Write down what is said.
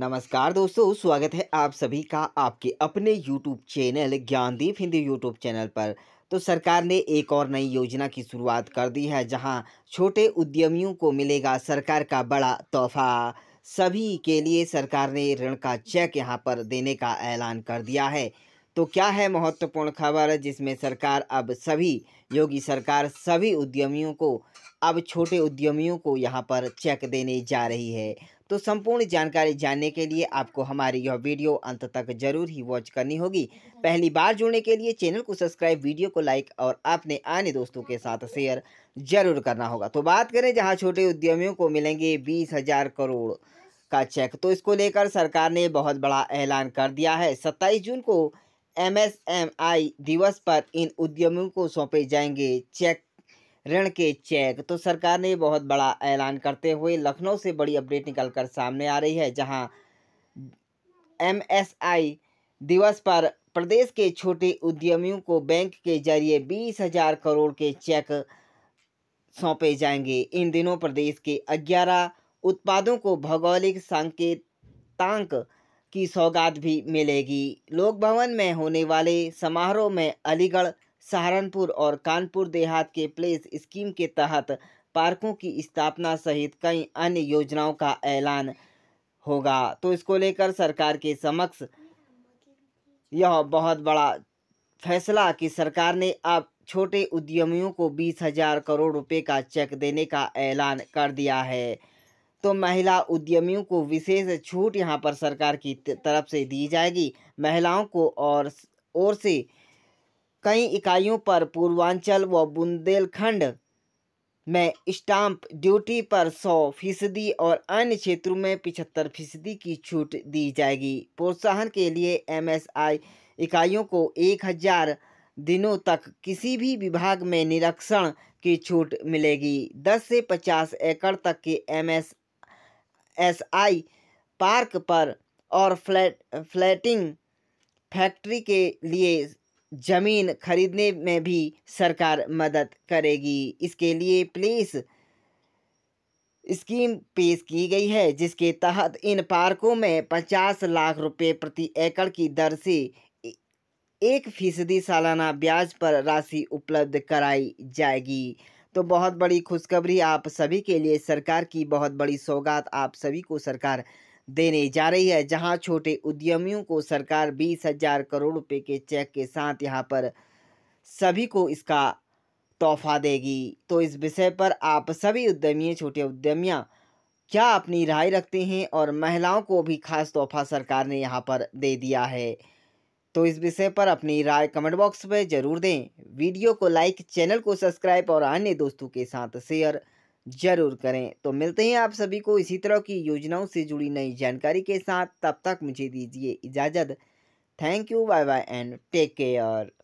नमस्कार दोस्तों स्वागत है आप सभी का आपके अपने YouTube channel Gyandeep Hindi YouTube channel पर तो सरकार ने एक और नई योजना की शुरुआत कर दी है जहां छोटे उद्यमियों को मिलेगा सरकार का बड़ा तोहफा सभी के लिए सरकार ने ऋण का चेक यहां पर देने का ऐलान कर दिया है तो क्या है महत्वपूर्ण खबर जिसमें सरकार अब सभी योगी सरकार सभी उद्यमियों को अब छोटे उद्यमियों को यहाँ पर चेक देने जा रही है तो संपूर्ण जानकारी जानने के लिए आपको हमारी यह वीडियो अंत तक जरूर ही वॉच करनी होगी पहली बार जुड़ने के लिए चैनल को सब्सक्राइब वीडियो को लाइक और अपने आने दोस्तों के साथ शेयर जरूर करना होगा तो बात करें जहाँ छोटे उद्यमियों को मिलेंगे बीस हजार करोड़ का चेक तो इसको लेकर सरकार ने बहुत बड़ा ऐलान कर दिया है सत्ताईस जून को एमएसएमआई दिवस पर इन उद्यमियों को सौंपे जाएंगे चेक ऋण के चेक तो सरकार ने बहुत बड़ा ऐलान करते हुए लखनऊ से बड़ी अपडेट निकलकर सामने आ रही है जहां एमएसआई दिवस पर प्रदेश के छोटे उद्यमियों को बैंक के जरिए बीस हजार करोड़ के चेक सौंपे जाएंगे इन दिनों प्रदेश के 11 उत्पादों को भौगोलिक संकेतांक की सौगात भी मिलेगी लोक भवन में होने वाले समारोह में अलीगढ़ सहारनपुर और कानपुर देहात के प्लेस स्कीम के तहत पार्कों की स्थापना सहित कई अन्य योजनाओं का ऐलान होगा तो इसको लेकर सरकार के समक्ष यह बहुत बड़ा फैसला कि सरकार ने अब छोटे उद्यमियों को बीस हजार करोड़ रुपए का चेक देने का ऐलान कर दिया है तो महिला उद्यमियों को विशेष छूट यहाँ पर सरकार की तरफ से दी जाएगी महिलाओं को और ओर से कई इकाइयों पर पूर्वांचल व बुंदेलखंड में स्टाम्प ड्यूटी पर 100 फीसदी और अन्य क्षेत्रों में पिछहत्तर फीसदी की छूट दी जाएगी प्रोत्साहन के लिए एमएसआई इकाइयों को एक हजार दिनों तक किसी भी विभाग में निरीक्षण की छूट मिलेगी 10 से 50 एकड़ तक के एस एसआई पार्क पर और फ्लैट फ्लैटिंग फैक्ट्री के लिए ज़मीन खरीदने में भी सरकार मदद करेगी इसके लिए प्लीज़ स्कीम पेश की गई है जिसके तहत इन पार्कों में पचास लाख रुपए प्रति एकड़ की दर से एक फीसदी सालाना ब्याज पर राशि उपलब्ध कराई जाएगी तो बहुत बड़ी खुशखबरी आप सभी के लिए सरकार की बहुत बड़ी सौगात आप सभी को सरकार देने जा रही है जहां छोटे उद्यमियों को सरकार बीस हजार करोड़ रुपए के चेक के साथ यहां पर सभी को इसका तोहफा देगी तो इस विषय पर आप सभी उद्यमी छोटे उद्यमियाँ क्या अपनी राय रखते हैं और महिलाओं को भी खास तोहफा सरकार ने यहाँ पर दे दिया है तो इस विषय पर अपनी राय कमेंट बॉक्स में जरूर दें वीडियो को लाइक चैनल को सब्सक्राइब और अन्य दोस्तों के साथ शेयर जरूर करें तो मिलते हैं आप सभी को इसी तरह की योजनाओं से जुड़ी नई जानकारी के साथ तब तक मुझे दीजिए इजाज़त thank you bye bye and take care